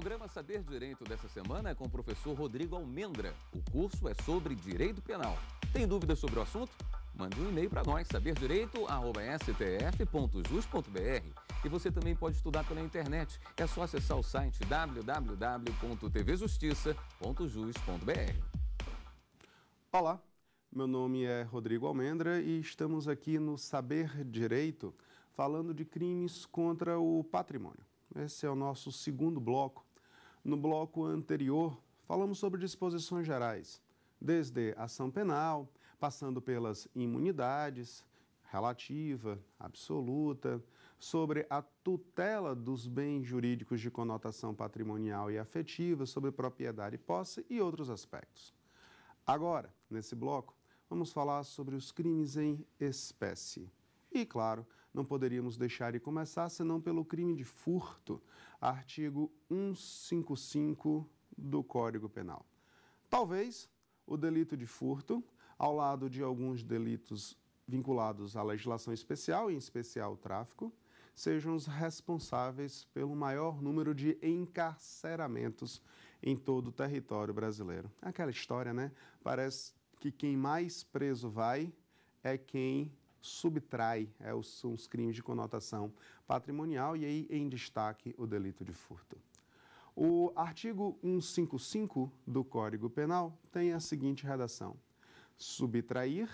programa Saber Direito dessa semana é com o professor Rodrigo Almendra. O curso é sobre direito penal. Tem dúvidas sobre o assunto? Mande um e-mail para nós, saberdireito.stf.jus.br. E você também pode estudar pela internet. É só acessar o site www.tvjustiça.jus.br. Olá, meu nome é Rodrigo Almendra e estamos aqui no Saber Direito falando de crimes contra o patrimônio. Esse é o nosso segundo bloco no bloco anterior, falamos sobre disposições gerais, desde ação penal, passando pelas imunidades, relativa, absoluta, sobre a tutela dos bens jurídicos de conotação patrimonial e afetiva, sobre propriedade e posse e outros aspectos. Agora, nesse bloco, vamos falar sobre os crimes em espécie. E, claro, não poderíamos deixar de começar senão pelo crime de furto, artigo 155 do Código Penal. Talvez o delito de furto, ao lado de alguns delitos vinculados à legislação especial, em especial o tráfico, sejam os responsáveis pelo maior número de encarceramentos em todo o território brasileiro. Aquela história, né? Parece que quem mais preso vai é quem subtrai, é, são os crimes de conotação patrimonial e aí em destaque o delito de furto. O artigo 155 do Código Penal tem a seguinte redação: subtrair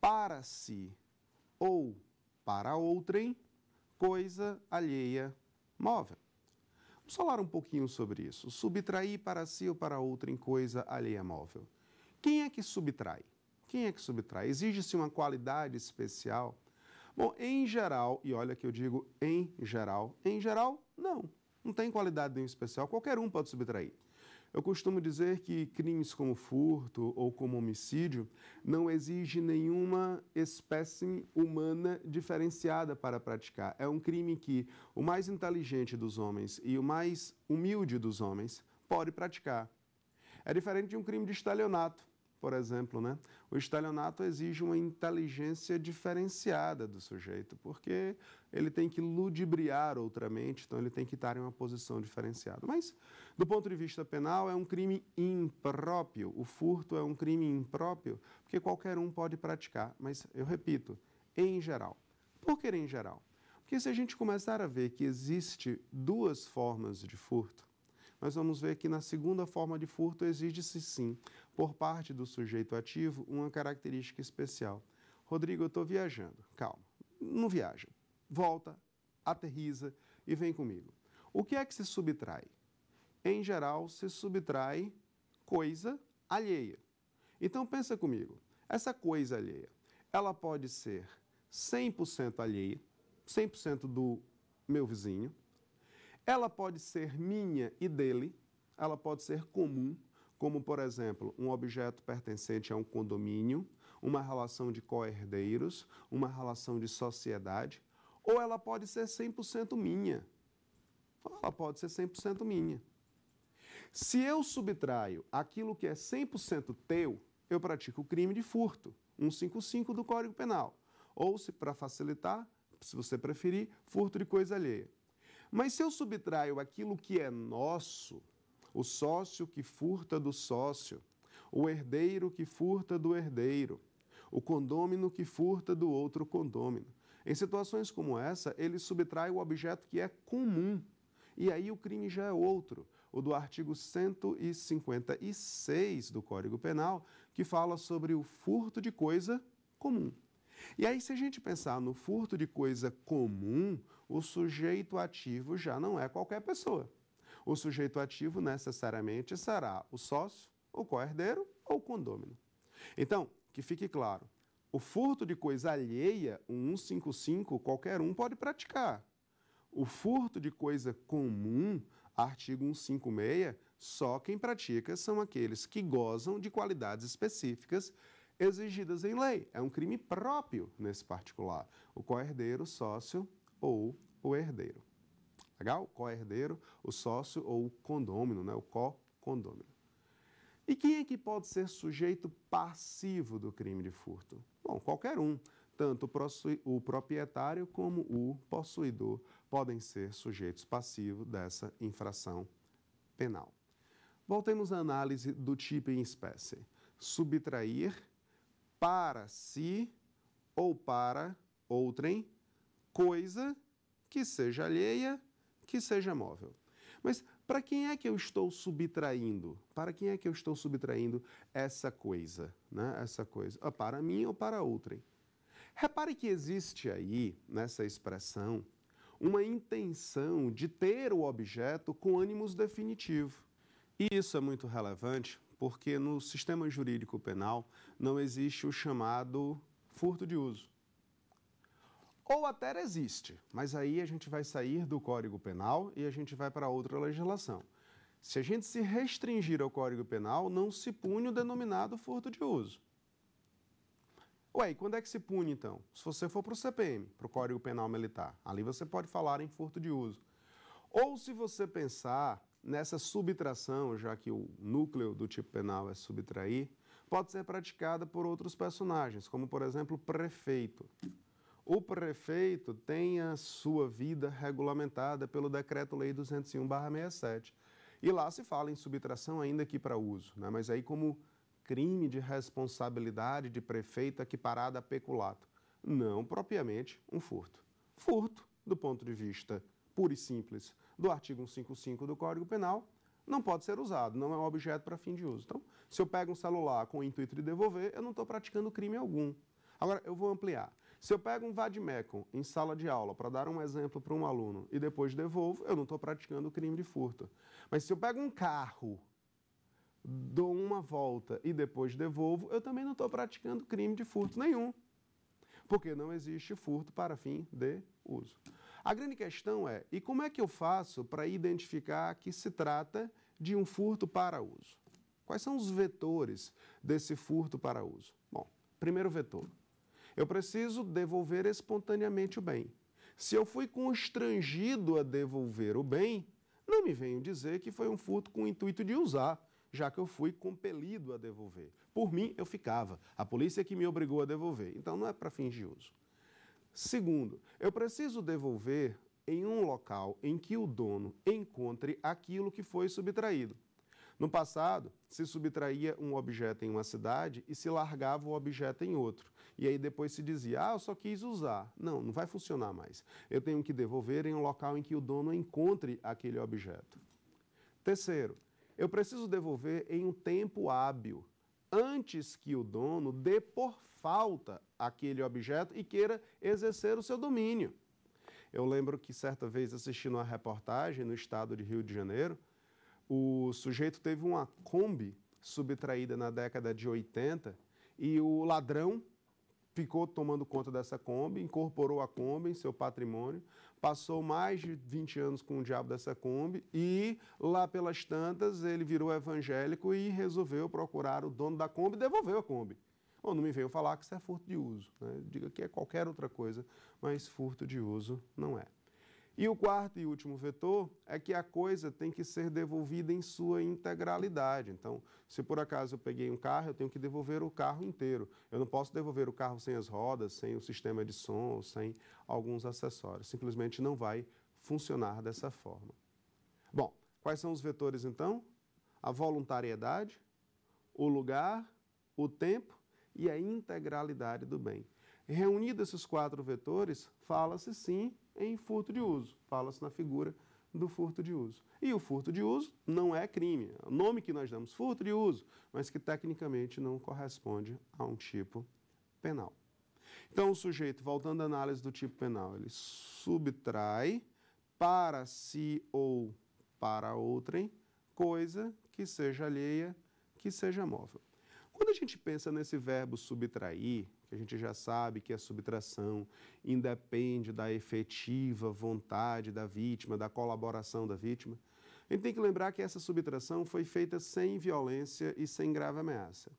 para si ou para outrem coisa alheia móvel. Vamos falar um pouquinho sobre isso. Subtrair para si ou para outrem coisa alheia móvel. Quem é que subtrai? Quem é que subtrai? Exige-se uma qualidade especial? Bom, em geral, e olha que eu digo em geral, em geral, não. Não tem qualidade nenhuma especial, qualquer um pode subtrair. Eu costumo dizer que crimes como furto ou como homicídio não exige nenhuma espécie humana diferenciada para praticar. É um crime que o mais inteligente dos homens e o mais humilde dos homens pode praticar. É diferente de um crime de estalionato, por exemplo, né? O estelionato exige uma inteligência diferenciada do sujeito, porque ele tem que ludibriar outra mente, então ele tem que estar em uma posição diferenciada. Mas, do ponto de vista penal, é um crime impróprio. O furto é um crime impróprio, porque qualquer um pode praticar. Mas, eu repito, em geral. Por que em geral? Porque se a gente começar a ver que existe duas formas de furto, nós vamos ver que na segunda forma de furto exige-se sim por parte do sujeito ativo uma característica especial. Rodrigo, eu estou viajando. Calma, não viaja. Volta, aterriza e vem comigo. O que é que se subtrai? Em geral, se subtrai coisa alheia. Então pensa comigo, essa coisa alheia, ela pode ser 100% alheia, 100% do meu vizinho. Ela pode ser minha e dele, ela pode ser comum, como, por exemplo, um objeto pertencente a um condomínio, uma relação de co-herdeiros, uma relação de sociedade, ou ela pode ser 100% minha. ela pode ser 100% minha. Se eu subtraio aquilo que é 100% teu, eu pratico o crime de furto, 155 do Código Penal. Ou, se para facilitar, se você preferir, furto de coisa alheia. Mas se eu subtraio aquilo que é nosso, o sócio que furta do sócio, o herdeiro que furta do herdeiro, o condômino que furta do outro condômino. Em situações como essa, ele subtrai o objeto que é comum. E aí o crime já é outro, o do artigo 156 do Código Penal, que fala sobre o furto de coisa comum. E aí, se a gente pensar no furto de coisa comum, o sujeito ativo já não é qualquer pessoa. O sujeito ativo necessariamente será o sócio, o co-herdeiro ou o condômino. Então, que fique claro, o furto de coisa alheia, o 155, qualquer um pode praticar. O furto de coisa comum, artigo 156, só quem pratica são aqueles que gozam de qualidades específicas exigidas em lei. É um crime próprio nesse particular, o co-herdeiro, sócio ou o herdeiro. Legal? Co-herdeiro, o sócio ou o condômino, né? o co-condômino. E quem é que pode ser sujeito passivo do crime de furto? Bom, qualquer um. Tanto o proprietário como o possuidor podem ser sujeitos passivos dessa infração penal. Voltemos à análise do tipo em espécie. Subtrair para si ou para outrem coisa que seja alheia que seja móvel. Mas para quem é que eu estou subtraindo? Para quem é que eu estou subtraindo essa coisa, né? Essa coisa, ah, para mim ou para outrem? Repare que existe aí nessa expressão uma intenção de ter o objeto com ânimos definitivo. E isso é muito relevante porque no sistema jurídico penal não existe o chamado furto de uso ou até existe, mas aí a gente vai sair do Código Penal e a gente vai para outra legislação. Se a gente se restringir ao Código Penal, não se pune o denominado furto de uso. Ué, e quando é que se pune então? Se você for para o CPM, para o Código Penal Militar, ali você pode falar em furto de uso. Ou se você pensar nessa subtração, já que o núcleo do tipo penal é subtrair, pode ser praticada por outros personagens, como por exemplo prefeito o prefeito tem a sua vida regulamentada pelo Decreto-Lei 201-67. E lá se fala em subtração ainda que para uso, né? mas aí como crime de responsabilidade de prefeito equiparada é a peculato. Não propriamente um furto. Furto, do ponto de vista puro e simples do artigo 155 do Código Penal, não pode ser usado, não é um objeto para fim de uso. Então, se eu pego um celular com o intuito de devolver, eu não estou praticando crime algum. Agora, eu vou ampliar. Se eu pego um vademecum em sala de aula para dar um exemplo para um aluno e depois devolvo, eu não estou praticando crime de furto. Mas se eu pego um carro, dou uma volta e depois devolvo, eu também não estou praticando crime de furto nenhum. Porque não existe furto para fim de uso. A grande questão é: e como é que eu faço para identificar que se trata de um furto para uso? Quais são os vetores desse furto para uso? Bom, primeiro vetor, eu preciso devolver espontaneamente o bem. Se eu fui constrangido a devolver o bem, não me venham dizer que foi um furto com o intuito de usar, já que eu fui compelido a devolver. Por mim, eu ficava. A polícia é que me obrigou a devolver. Então, não é para fingir uso. Segundo, eu preciso devolver em um local em que o dono encontre aquilo que foi subtraído. No passado, se subtraía um objeto em uma cidade e se largava o objeto em outro. E aí depois se dizia, ah, eu só quis usar. Não, não vai funcionar mais. Eu tenho que devolver em um local em que o dono encontre aquele objeto. Terceiro, eu preciso devolver em um tempo hábil, antes que o dono dê por falta aquele objeto e queira exercer o seu domínio. Eu lembro que certa vez assistindo uma reportagem no estado de Rio de Janeiro, o sujeito teve uma Kombi subtraída na década de 80 e o ladrão ficou tomando conta dessa Kombi, incorporou a Kombi em seu patrimônio, passou mais de 20 anos com o diabo dessa Kombi e lá pelas tantas ele virou evangélico e resolveu procurar o dono da Kombi e devolveu a Kombi. Bom, não me veio falar que isso é furto de uso. Né? Diga que é qualquer outra coisa, mas furto de uso não é. E o quarto e último vetor é que a coisa tem que ser devolvida em sua integralidade. Então, se por acaso eu peguei um carro, eu tenho que devolver o carro inteiro. Eu não posso devolver o carro sem as rodas, sem o sistema de som, sem alguns acessórios. Simplesmente não vai funcionar dessa forma. Bom, quais são os vetores então? A voluntariedade, o lugar, o tempo e a integralidade do bem. Reunidos esses quatro vetores, fala-se sim em furto de uso. Fala-se na figura do furto de uso. E o furto de uso não é crime. É o nome que nós damos, furto de uso, mas que tecnicamente não corresponde a um tipo penal. Então, o sujeito, voltando à análise do tipo penal, ele subtrai para si ou para outrem coisa que seja alheia, que seja móvel. Quando a gente pensa nesse verbo subtrair, que a gente já sabe que a é subtração independe da efetiva vontade da vítima, da colaboração da vítima. A gente tem que lembrar que essa subtração foi feita sem violência e sem grave ameaça.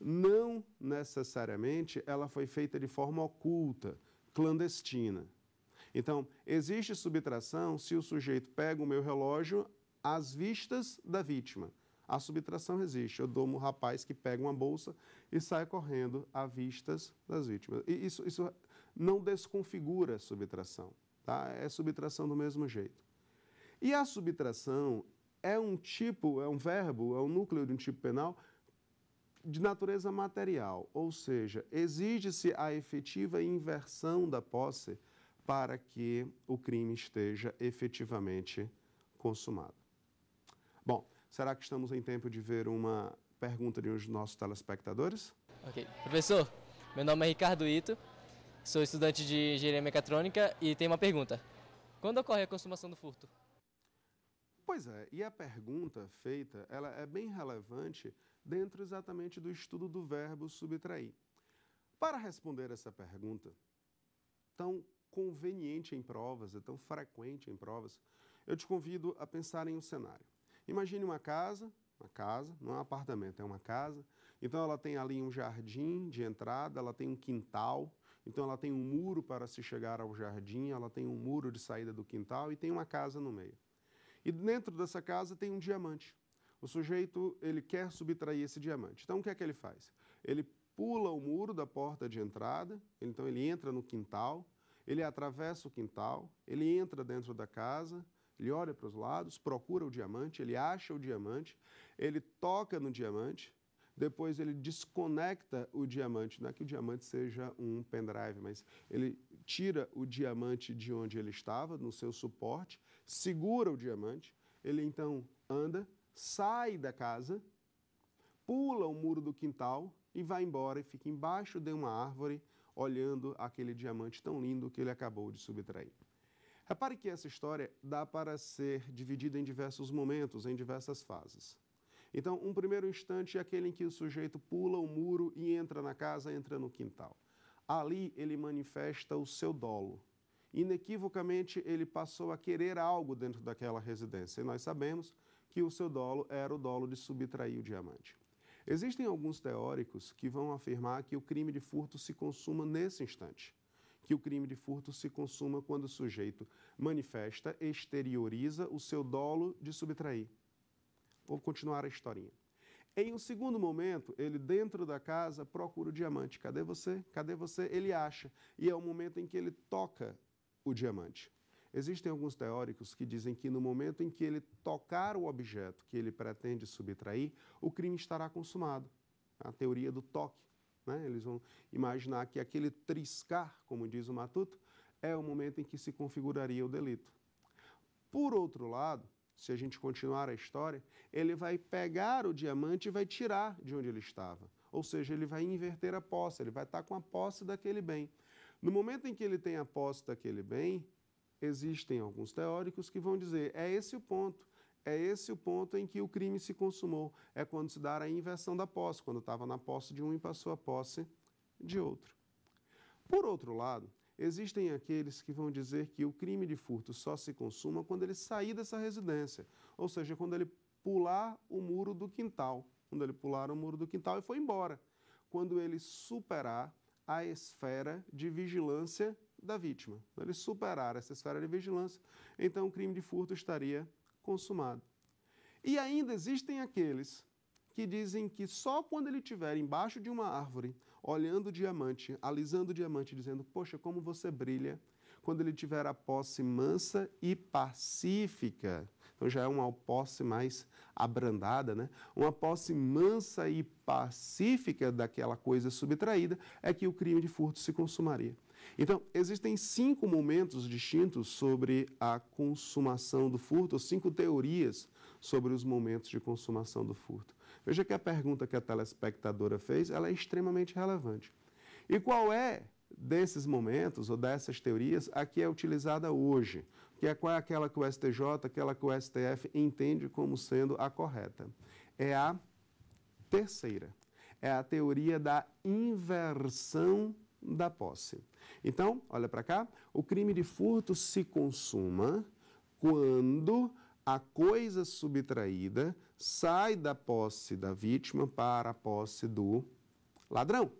Não necessariamente ela foi feita de forma oculta, clandestina. Então, existe subtração se o sujeito pega o meu relógio às vistas da vítima a subtração existe. Eu dou um rapaz que pega uma bolsa e sai correndo à vistas das vítimas. E isso, isso não desconfigura a subtração, tá? É subtração do mesmo jeito. E a subtração é um tipo, é um verbo, é um núcleo de um tipo penal de natureza material, ou seja, exige-se a efetiva inversão da posse para que o crime esteja efetivamente consumado. Bom, Será que estamos em tempo de ver uma pergunta de um dos nossos telespectadores? Ok. Professor, meu nome é Ricardo Ito, sou estudante de engenharia mecatrônica e tenho uma pergunta. Quando ocorre a consumação do furto? Pois é, e a pergunta feita, ela é bem relevante dentro exatamente do estudo do verbo subtrair. Para responder essa pergunta, tão conveniente em provas, é tão frequente em provas, eu te convido a pensar em um cenário. Imagine uma casa, uma casa, não é um apartamento, é uma casa. Então ela tem ali um jardim de entrada, ela tem um quintal, então ela tem um muro para se chegar ao jardim, ela tem um muro de saída do quintal e tem uma casa no meio. E dentro dessa casa tem um diamante. O sujeito, ele quer subtrair esse diamante. Então o que é que ele faz? Ele pula o muro da porta de entrada, então ele entra no quintal, ele atravessa o quintal, ele entra dentro da casa, ele olha para os lados, procura o diamante, ele acha o diamante, ele toca no diamante, depois ele desconecta o diamante. Não é que o diamante seja um pendrive, mas ele tira o diamante de onde ele estava, no seu suporte, segura o diamante, ele então anda, sai da casa, pula o muro do quintal e vai embora e fica embaixo de uma árvore olhando aquele diamante tão lindo que ele acabou de subtrair. Repare que essa história dá para ser dividida em diversos momentos, em diversas fases. Então, um primeiro instante é aquele em que o sujeito pula o muro e entra na casa, entra no quintal. Ali ele manifesta o seu dolo. Inequivocamente, ele passou a querer algo dentro daquela residência. E nós sabemos que o seu dolo era o dolo de subtrair o diamante. Existem alguns teóricos que vão afirmar que o crime de furto se consuma nesse instante que o crime de furto se consuma quando o sujeito manifesta, exterioriza o seu dolo de subtrair. Vou continuar a historinha. Em um segundo momento, ele dentro da casa procura o diamante. Cadê você? Cadê você? Ele acha. E é o momento em que ele toca o diamante. Existem alguns teóricos que dizem que no momento em que ele tocar o objeto que ele pretende subtrair, o crime estará consumado. A teoria do toque né? Eles vão imaginar que aquele triscar, como diz o Matuto, é o momento em que se configuraria o delito. Por outro lado, se a gente continuar a história, ele vai pegar o diamante e vai tirar de onde ele estava. Ou seja, ele vai inverter a posse, ele vai estar com a posse daquele bem. No momento em que ele tem a posse daquele bem, existem alguns teóricos que vão dizer: é esse o ponto. É esse o ponto em que o crime se consumou. É quando se dá a inversão da posse, quando estava na posse de um e passou a posse de outro. Por outro lado, existem aqueles que vão dizer que o crime de furto só se consuma quando ele sair dessa residência, ou seja, quando ele pular o muro do quintal, quando ele pular o muro do quintal e foi embora, quando ele superar a esfera de vigilância da vítima. Ele superar essa esfera de vigilância, então o crime de furto estaria consumado. E ainda existem aqueles que dizem que só quando ele estiver embaixo de uma árvore, olhando o diamante, alisando o diamante, dizendo: Poxa, como você brilha, quando ele tiver a posse mansa e pacífica. Então já é uma posse mais abrandada, né? Uma posse mansa e pacífica daquela coisa subtraída é que o crime de furto se consumaria. Então, existem cinco momentos distintos sobre a consumação do furto, cinco teorias sobre os momentos de consumação do furto. Veja que a pergunta que a telespectadora fez ela é extremamente relevante. E qual é desses momentos ou dessas teorias a que é utilizada hoje? Que é qual é aquela que o STJ, aquela que o STF entende como sendo a correta? É a terceira. É a teoria da inversão da posse. Então, olha para cá, o crime de furto se consuma quando a coisa subtraída sai da posse da vítima para a posse do ladrão.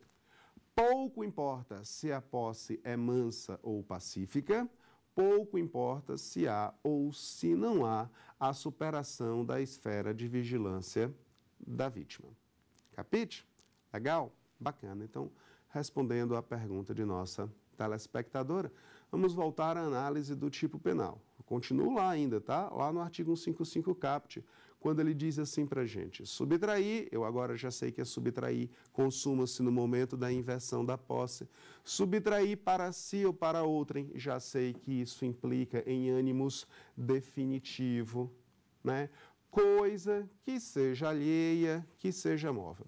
Pouco importa se a posse é mansa ou pacífica, pouco importa se há ou se não há a superação da esfera de vigilância da vítima. Capite? Legal? Bacana. Então, respondendo à pergunta de nossa telespectadora, vamos voltar à análise do tipo penal. continuo lá ainda, tá? Lá no artigo 155 caput, quando ele diz assim para gente: subtrair, eu agora já sei que é subtrair, consuma-se no momento da inversão da posse. Subtrair para si ou para outrem, já sei que isso implica em ânimos definitivo, né? Coisa que seja alheia, que seja móvel.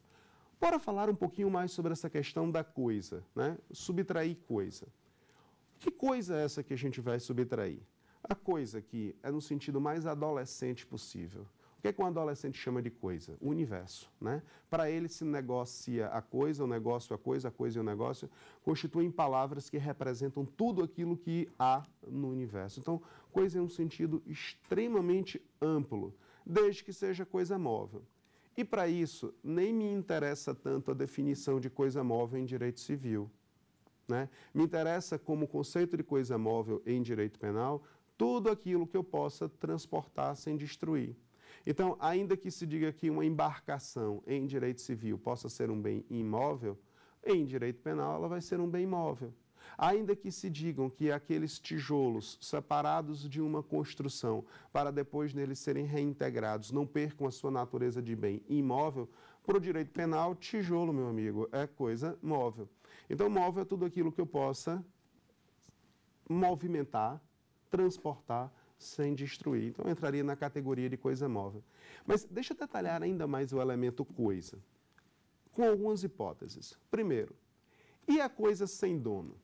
Bora falar um pouquinho mais sobre essa questão da coisa, né? Subtrair coisa. Que coisa é essa que a gente vai subtrair? A coisa que é no sentido mais adolescente possível. O que, é que um adolescente chama de coisa? O universo, né? Para ele se negocia a coisa, o negócio a coisa, a coisa e o negócio constituem palavras que representam tudo aquilo que há no universo. Então, coisa é um sentido extremamente amplo, desde que seja coisa móvel. E para isso, nem me interessa tanto a definição de coisa móvel em direito civil. Né? Me interessa, como conceito de coisa móvel em direito penal, tudo aquilo que eu possa transportar sem destruir. Então, ainda que se diga que uma embarcação em direito civil possa ser um bem imóvel, em direito penal ela vai ser um bem imóvel. Ainda que se digam que aqueles tijolos separados de uma construção, para depois neles serem reintegrados, não percam a sua natureza de bem imóvel, para o direito penal, tijolo, meu amigo, é coisa móvel. Então, móvel é tudo aquilo que eu possa movimentar, transportar, sem destruir. Então, entraria na categoria de coisa móvel. Mas deixa eu detalhar ainda mais o elemento coisa, com algumas hipóteses. Primeiro, e a coisa sem dono?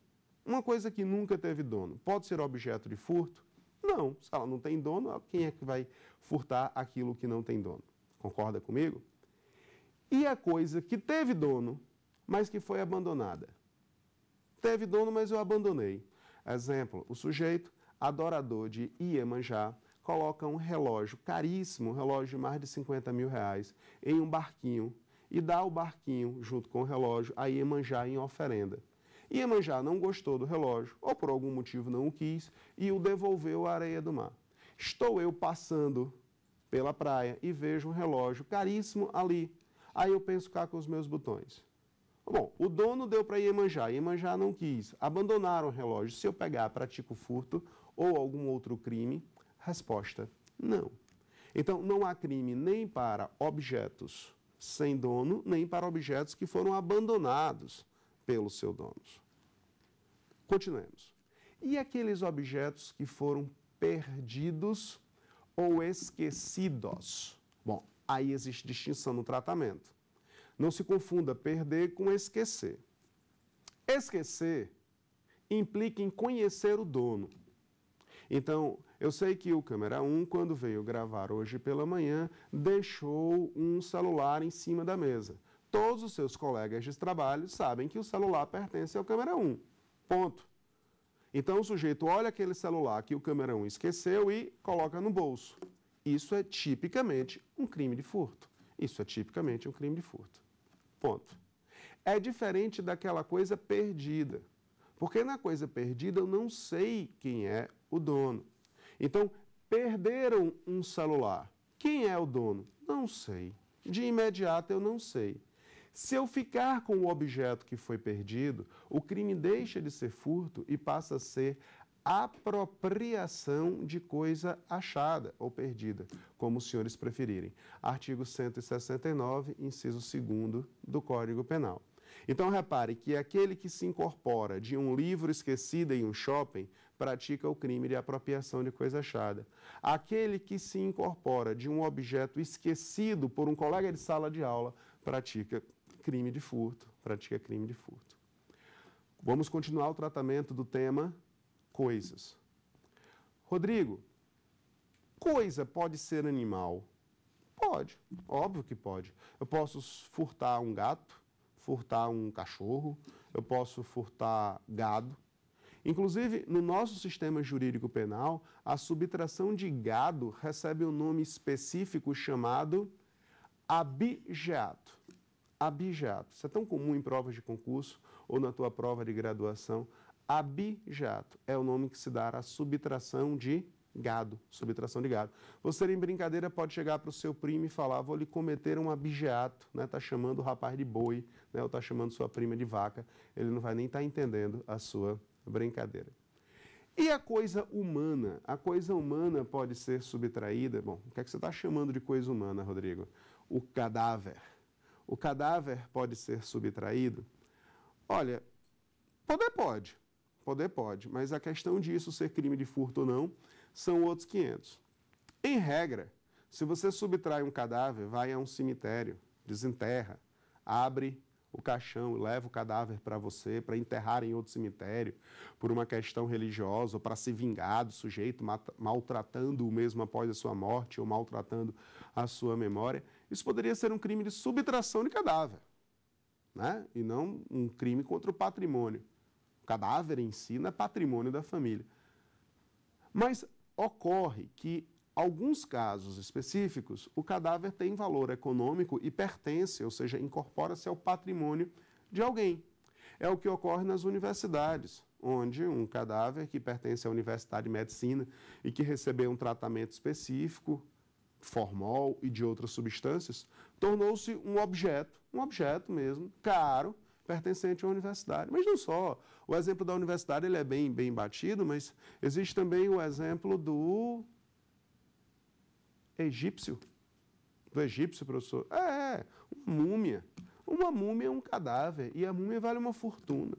Uma coisa que nunca teve dono pode ser objeto de furto? Não. Se ela não tem dono, quem é que vai furtar aquilo que não tem dono? Concorda comigo? E a coisa que teve dono, mas que foi abandonada? Teve dono, mas eu abandonei. Exemplo, o sujeito, adorador de Iemanjá, coloca um relógio caríssimo, um relógio de mais de 50 mil reais, em um barquinho e dá o barquinho, junto com o relógio, a Iemanjá em oferenda. Iemanjá não gostou do relógio, ou por algum motivo não o quis, e o devolveu à areia do mar. Estou eu passando pela praia e vejo um relógio caríssimo ali. Aí eu penso cá com os meus botões. Bom, o dono deu para Iemanjá, Iemanjá não quis, abandonaram o relógio. Se eu pegar, pratico furto ou algum outro crime? Resposta, não. Então, não há crime nem para objetos sem dono, nem para objetos que foram abandonados pelos seus donos. Continuemos. E aqueles objetos que foram perdidos ou esquecidos? Bom, aí existe distinção no tratamento. Não se confunda perder com esquecer. Esquecer implica em conhecer o dono. Então, eu sei que o câmera 1, quando veio gravar hoje pela manhã, deixou um celular em cima da mesa todos os seus colegas de trabalho sabem que o celular pertence ao câmera 1. Ponto. Então o sujeito olha aquele celular que o câmera 1 esqueceu e coloca no bolso. Isso é tipicamente um crime de furto. Isso é tipicamente um crime de furto. Ponto. É diferente daquela coisa perdida. Porque na coisa perdida eu não sei quem é o dono. Então, perderam um celular. Quem é o dono? Não sei. De imediato eu não sei. Se eu ficar com o objeto que foi perdido, o crime deixa de ser furto e passa a ser apropriação de coisa achada ou perdida, como os senhores preferirem. Artigo 169, inciso 2 do Código Penal. Então, repare que aquele que se incorpora de um livro esquecido em um shopping pratica o crime de apropriação de coisa achada. Aquele que se incorpora de um objeto esquecido por um colega de sala de aula pratica crime de furto, pratica crime de furto. Vamos continuar o tratamento do tema coisas. Rodrigo, coisa pode ser animal? Pode, óbvio que pode. Eu posso furtar um gato, furtar um cachorro, eu posso furtar gado. Inclusive, no nosso sistema jurídico penal, a subtração de gado recebe um nome específico chamado abigeato abjato, Isso é tão comum em provas de concurso ou na tua prova de graduação. abjato é o nome que se dá à subtração de gado, subtração de gado. Você em brincadeira pode chegar para o seu primo e falar, vou lhe cometer um abigeato, né? Tá chamando o rapaz de boi, né? Ou está chamando sua prima de vaca. Ele não vai nem estar tá entendendo a sua brincadeira. E a coisa humana? A coisa humana pode ser subtraída? Bom, o que é que você está chamando de coisa humana, Rodrigo? O cadáver o cadáver pode ser subtraído? Olha, poder pode, poder pode, mas a questão disso ser crime de furto ou não são outros 500. Em regra, se você subtrai um cadáver, vai a um cemitério, desenterra, abre o caixão, leva o cadáver para você, para enterrar em outro cemitério, por uma questão religiosa, ou para se vingar do sujeito, maltratando-o mesmo após a sua morte, ou maltratando a sua memória isso poderia ser um crime de subtração de cadáver, né? e não um crime contra o patrimônio. O cadáver em si não é patrimônio da família. Mas ocorre que alguns casos específicos, o cadáver tem valor econômico e pertence, ou seja, incorpora-se ao patrimônio de alguém. É o que ocorre nas universidades, onde um cadáver que pertence à Universidade de Medicina e que recebeu um tratamento específico formol e de outras substâncias, tornou-se um objeto, um objeto mesmo, caro, pertencente à universidade. Mas não só. O exemplo da universidade ele é bem, bem batido, mas existe também o exemplo do egípcio. Do egípcio, professor? É, é uma múmia. Uma múmia é um cadáver e a múmia vale uma fortuna.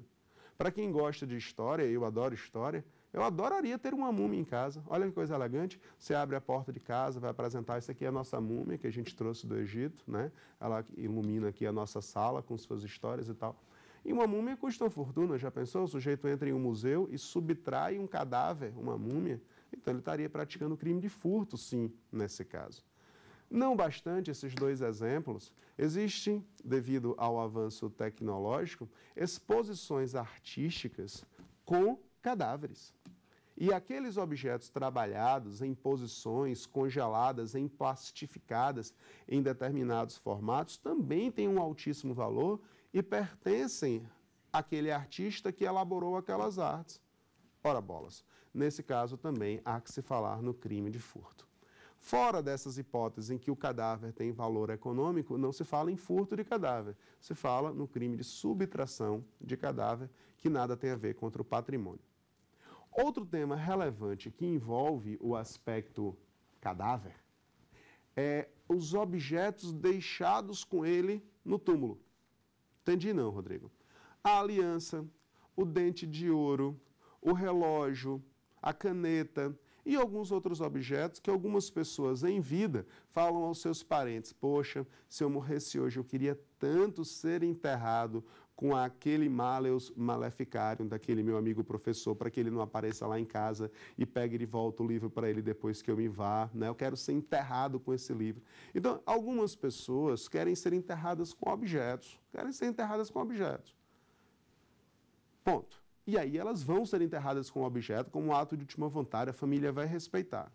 Para quem gosta de história, eu adoro história, eu adoraria ter uma múmia em casa. Olha que coisa elegante. Você abre a porta de casa, vai apresentar. Isso aqui é a nossa múmia que a gente trouxe do Egito, né? Ela ilumina aqui a nossa sala com suas histórias e tal. E uma múmia custa uma fortuna, já pensou? O sujeito entra em um museu e subtrai um cadáver, uma múmia. Então ele estaria praticando crime de furto, sim, nesse caso. Não bastante esses dois exemplos, existem, devido ao avanço tecnológico, exposições artísticas com cadáveres. E aqueles objetos trabalhados em posições congeladas, em plastificadas em determinados formatos, também têm um altíssimo valor e pertencem àquele artista que elaborou aquelas artes. Ora bolas, nesse caso também há que se falar no crime de furto. Fora dessas hipóteses em que o cadáver tem valor econômico, não se fala em furto de cadáver, se fala no crime de subtração de cadáver, que nada tem a ver contra o patrimônio. Outro tema relevante que envolve o aspecto cadáver é os objetos deixados com ele no túmulo. Entendi não, Rodrigo. A aliança, o dente de ouro, o relógio, a caneta e alguns outros objetos que algumas pessoas em vida falam aos seus parentes: Poxa, se eu morresse hoje, eu queria tanto ser enterrado com aquele maleus maleficarium daquele meu amigo professor, para que ele não apareça lá em casa e pegue de volta o livro para ele depois que eu me vá. Né? Eu quero ser enterrado com esse livro. Então, algumas pessoas querem ser enterradas com objetos. Querem ser enterradas com objetos. Ponto. E aí elas vão ser enterradas com objeto, como um ato de última vontade, a família vai respeitar.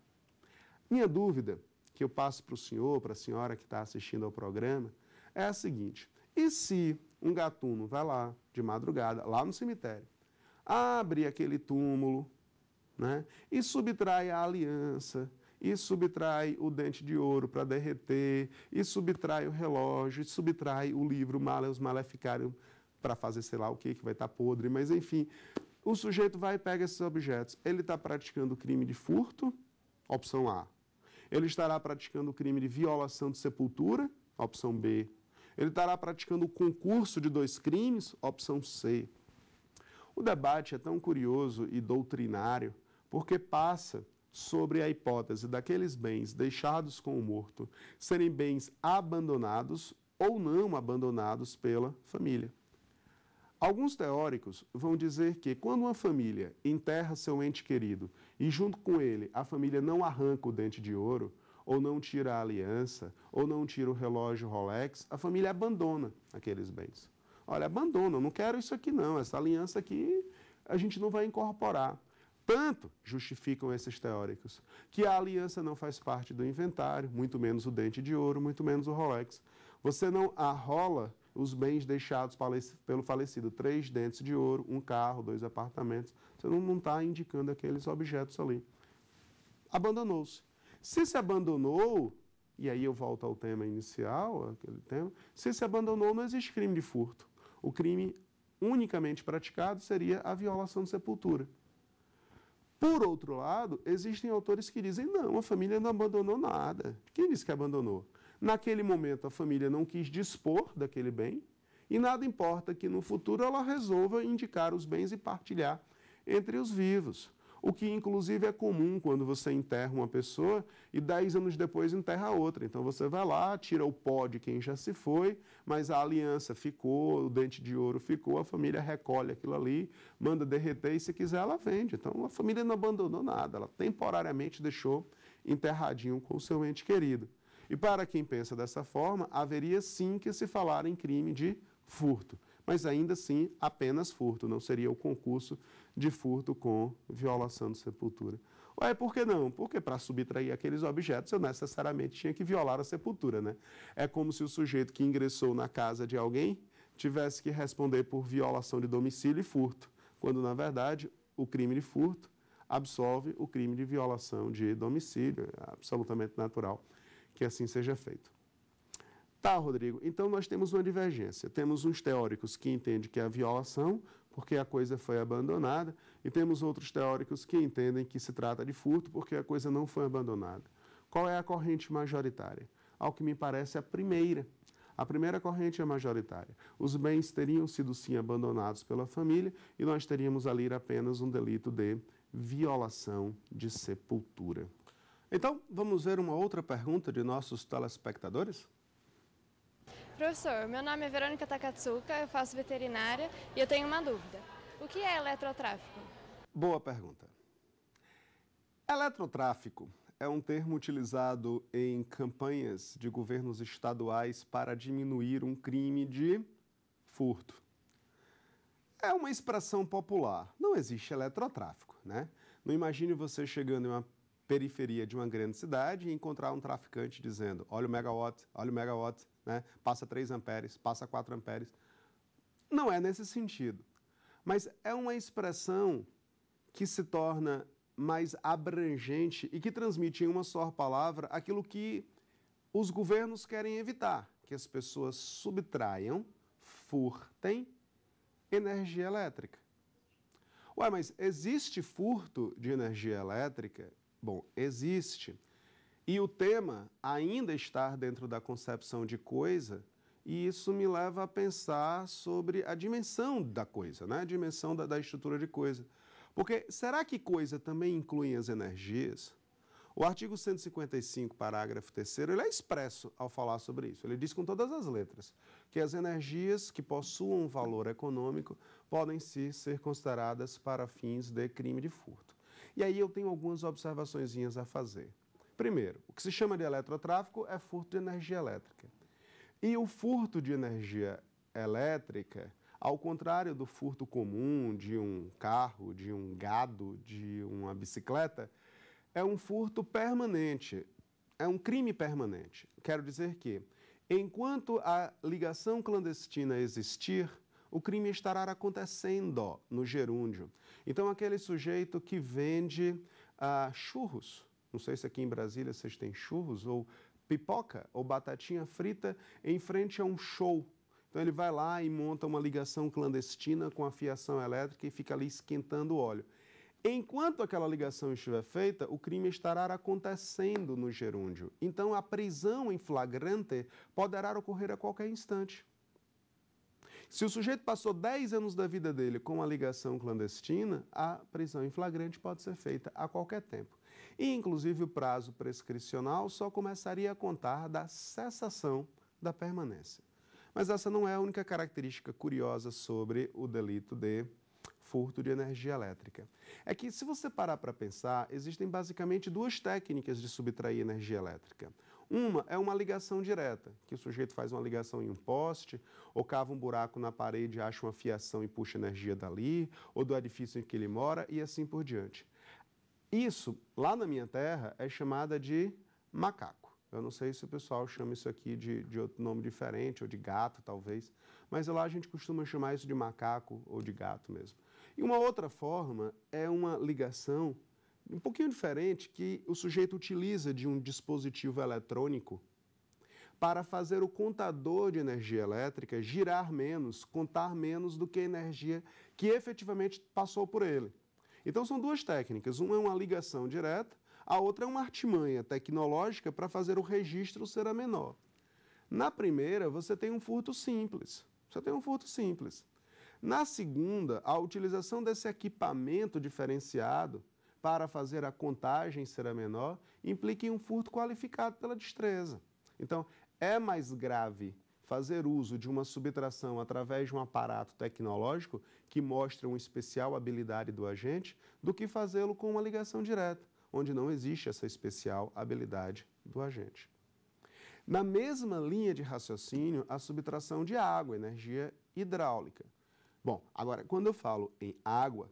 Minha dúvida, que eu passo para o senhor, para a senhora que está assistindo ao programa, é a seguinte: e se um gatuno vai lá, de madrugada, lá no cemitério, abre aquele túmulo né, e subtrai a aliança, e subtrai o dente de ouro para derreter, e subtrai o relógio, e subtrai o livro os Maleficarium para fazer sei lá o que, que vai estar tá podre, mas enfim. O sujeito vai e pega esses objetos. Ele está praticando crime de furto, opção A. Ele estará praticando crime de violação de sepultura, opção B ele estará praticando o concurso de dois crimes, opção C. O debate é tão curioso e doutrinário porque passa sobre a hipótese daqueles bens deixados com o morto serem bens abandonados ou não abandonados pela família. Alguns teóricos vão dizer que quando uma família enterra seu ente querido e junto com ele a família não arranca o dente de ouro, ou não tira a aliança, ou não tira o relógio Rolex, a família abandona aqueles bens. Olha, abandona, não quero isso aqui não, essa aliança aqui a gente não vai incorporar. Tanto justificam esses teóricos que a aliança não faz parte do inventário, muito menos o dente de ouro, muito menos o Rolex. Você não arrola os bens deixados pelo falecido, três dentes de ouro, um carro, dois apartamentos. Você não está indicando aqueles objetos ali. Abandonou-se. Se se abandonou, e aí eu volto ao tema inicial, aquele tema, se se abandonou, não existe crime de furto. O crime unicamente praticado seria a violação de sepultura. Por outro lado, existem autores que dizem: não, a família não abandonou nada. Quem disse que abandonou? Naquele momento, a família não quis dispor daquele bem e nada importa que no futuro ela resolva indicar os bens e partilhar entre os vivos o que inclusive é comum quando você enterra uma pessoa e dez anos depois enterra outra. Então você vai lá, tira o pó de quem já se foi, mas a aliança ficou, o dente de ouro ficou, a família recolhe aquilo ali, manda derreter e se quiser ela vende. Então a família não abandonou nada, ela temporariamente deixou enterradinho com o seu ente querido. E para quem pensa dessa forma, haveria sim que se falar em crime de furto mas ainda assim apenas furto, não seria o concurso de furto com violação de sepultura. Ué, por que não? Porque para subtrair aqueles objetos eu necessariamente tinha que violar a sepultura, né? É como se o sujeito que ingressou na casa de alguém tivesse que responder por violação de domicílio e furto, quando na verdade o crime de furto absolve o crime de violação de domicílio, é absolutamente natural que assim seja feito. Tá, Rodrigo, então nós temos uma divergência. Temos uns teóricos que entendem que é a violação, porque a coisa foi abandonada, e temos outros teóricos que entendem que se trata de furto, porque a coisa não foi abandonada. Qual é a corrente majoritária? Ao que me parece, a primeira. A primeira corrente é majoritária. Os bens teriam sido sim abandonados pela família e nós teríamos ali apenas um delito de violação de sepultura. Então, vamos ver uma outra pergunta de nossos telespectadores? Professor, meu nome é Verônica Takatsuka, eu faço veterinária e eu tenho uma dúvida. O que é eletrotráfico? Boa pergunta. Eletrotráfico é um termo utilizado em campanhas de governos estaduais para diminuir um crime de furto. É uma expressão popular. Não existe eletrotráfico, né? Não imagine você chegando em uma periferia de uma grande cidade e encontrar um traficante dizendo: olha o megawatt, olha o megawatt, né? passa 3 amperes, passa 4 amperes. Não é nesse sentido. Mas é uma expressão que se torna mais abrangente e que transmite em uma só palavra aquilo que os governos querem evitar: que as pessoas subtraiam, furtem energia elétrica. Ué, mas existe furto de energia elétrica Bom, existe. E o tema ainda está dentro da concepção de coisa, e isso me leva a pensar sobre a dimensão da coisa, né? a dimensão da, da estrutura de coisa. Porque será que coisa também inclui as energias? O artigo 155, parágrafo 3, ele é expresso ao falar sobre isso. Ele diz com todas as letras que as energias que possuam valor econômico podem -se ser consideradas para fins de crime de furto. E aí eu tenho algumas observaçõeszinhas a fazer. Primeiro, o que se chama de eletrotráfico é furto de energia elétrica. E o furto de energia elétrica, ao contrário do furto comum de um carro, de um gado, de uma bicicleta, é um furto permanente, é um crime permanente. Quero dizer que, enquanto a ligação clandestina existir, o crime estará acontecendo no gerúndio. Então, aquele sujeito que vende ah, churros, não sei se aqui em Brasília vocês têm churros, ou pipoca ou batatinha frita em frente a um show. Então ele vai lá e monta uma ligação clandestina com a fiação elétrica e fica ali esquentando o óleo. Enquanto aquela ligação estiver feita, o crime estará acontecendo no gerúndio. Então a prisão em flagrante poderá ocorrer a qualquer instante. Se o sujeito passou 10 anos da vida dele com uma ligação clandestina, a prisão em flagrante pode ser feita a qualquer tempo. E, inclusive, o prazo prescricional só começaria a contar da cessação da permanência. Mas essa não é a única característica curiosa sobre o delito de furto de energia elétrica. É que, se você parar para pensar, existem basicamente duas técnicas de subtrair energia elétrica. Uma é uma ligação direta, que o sujeito faz uma ligação em um poste, ou cava um buraco na parede, acha uma fiação e puxa energia dali, ou do edifício em que ele mora e assim por diante. Isso, lá na minha terra, é chamada de macaco. Eu não sei se o pessoal chama isso aqui de, de outro nome diferente, ou de gato, talvez, mas lá a gente costuma chamar isso de macaco ou de gato mesmo. E uma outra forma é uma ligação um pouquinho diferente que o sujeito utiliza de um dispositivo eletrônico para fazer o contador de energia elétrica girar menos, contar menos do que a energia que efetivamente passou por ele. Então são duas técnicas, uma é uma ligação direta, a outra é uma artimanha tecnológica para fazer o registro ser a menor. Na primeira, você tem um furto simples. Você tem um furto simples. Na segunda, a utilização desse equipamento diferenciado para fazer a contagem será menor, implica em um furto qualificado pela destreza. Então, é mais grave fazer uso de uma subtração através de um aparato tecnológico que mostra uma especial habilidade do agente do que fazê-lo com uma ligação direta, onde não existe essa especial habilidade do agente. Na mesma linha de raciocínio, a subtração de água, energia hidráulica. Bom, agora, quando eu falo em água,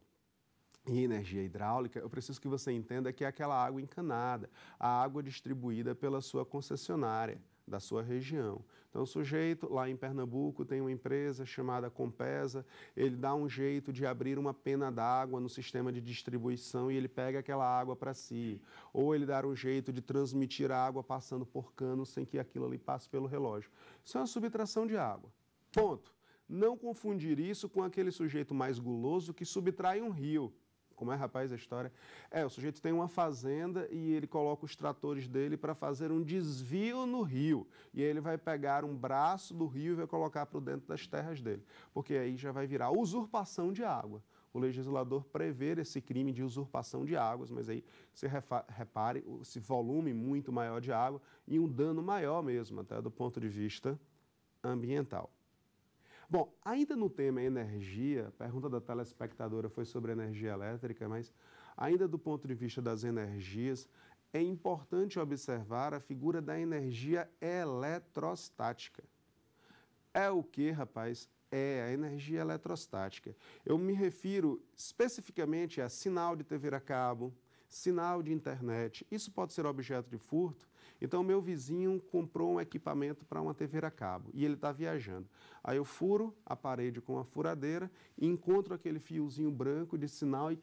e energia hidráulica, eu preciso que você entenda que é aquela água encanada, a água distribuída pela sua concessionária da sua região. Então, o sujeito lá em Pernambuco tem uma empresa chamada Compesa, ele dá um jeito de abrir uma pena d'água no sistema de distribuição e ele pega aquela água para si. Ou ele dá um jeito de transmitir a água passando por canos sem que aquilo ali passe pelo relógio. Isso é uma subtração de água. Ponto. Não confundir isso com aquele sujeito mais guloso que subtrai um rio como é, rapaz, a história? É, o sujeito tem uma fazenda e ele coloca os tratores dele para fazer um desvio no rio. E aí ele vai pegar um braço do rio e vai colocar para dentro das terras dele. Porque aí já vai virar usurpação de água. O legislador prevê esse crime de usurpação de águas, mas aí se repare esse volume muito maior de água e um dano maior mesmo, até do ponto de vista ambiental. Bom, ainda no tema energia, a pergunta da telespectadora foi sobre energia elétrica, mas ainda do ponto de vista das energias, é importante observar a figura da energia eletrostática. É o que, rapaz? É a energia eletrostática. Eu me refiro especificamente a sinal de TV a cabo, sinal de internet. Isso pode ser objeto de furto, então, meu vizinho comprou um equipamento para uma TV a cabo e ele está viajando. Aí eu furo a parede com a furadeira e encontro aquele fiozinho branco de sinal e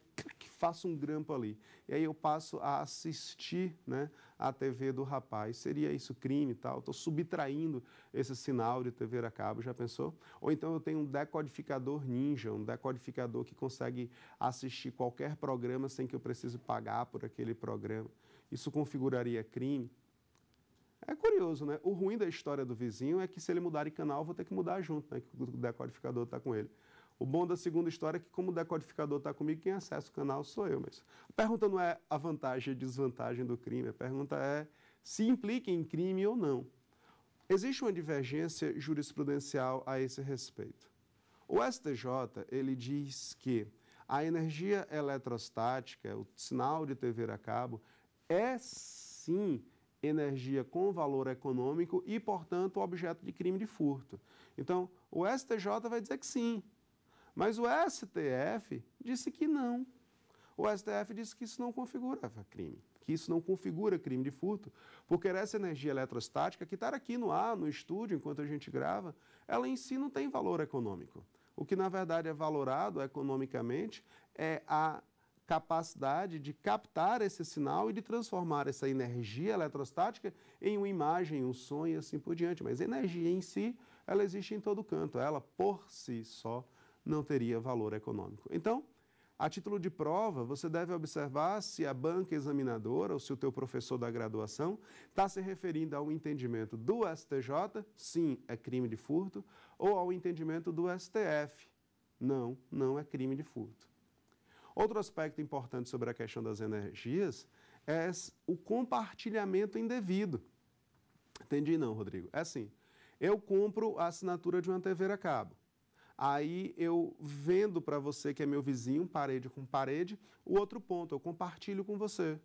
faço um grampo ali. E aí eu passo a assistir né, a TV do rapaz. Seria isso crime e tal? Estou subtraindo esse sinal de TV a cabo, já pensou? Ou então eu tenho um decodificador ninja, um decodificador que consegue assistir qualquer programa sem que eu precise pagar por aquele programa. Isso configuraria crime? É curioso, né? O ruim da história do vizinho é que se ele mudar de canal, eu vou ter que mudar junto, né? Que o decodificador está com ele. O bom da segunda história é que, como o decodificador está comigo, quem acessa o canal sou eu Mas A pergunta não é a vantagem e desvantagem do crime, a pergunta é se implica em crime ou não. Existe uma divergência jurisprudencial a esse respeito. O STJ ele diz que a energia eletrostática, o sinal de TV a cabo, é sim energia com valor econômico e, portanto, objeto de crime de furto. Então, o STJ vai dizer que sim, mas o STF disse que não. O STF disse que isso não configura crime, que isso não configura crime de furto, porque essa energia eletrostática que está aqui no ar, no estúdio, enquanto a gente grava, ela em si não tem valor econômico. O que na verdade é valorado economicamente é a capacidade de captar esse sinal e de transformar essa energia eletrostática em uma imagem, um sonho e assim por diante. Mas a energia em si, ela existe em todo canto. Ela, por si só, não teria valor econômico. Então, a título de prova, você deve observar se a banca examinadora ou se o teu professor da graduação está se referindo ao entendimento do STJ, sim, é crime de furto, ou ao entendimento do STF, não, não é crime de furto. Outro aspecto importante sobre a questão das energias é o compartilhamento indevido. Entendi não, Rodrigo. É assim, eu compro a assinatura de uma TV a cabo. Aí eu vendo para você que é meu vizinho, parede com parede, o outro ponto eu compartilho com você.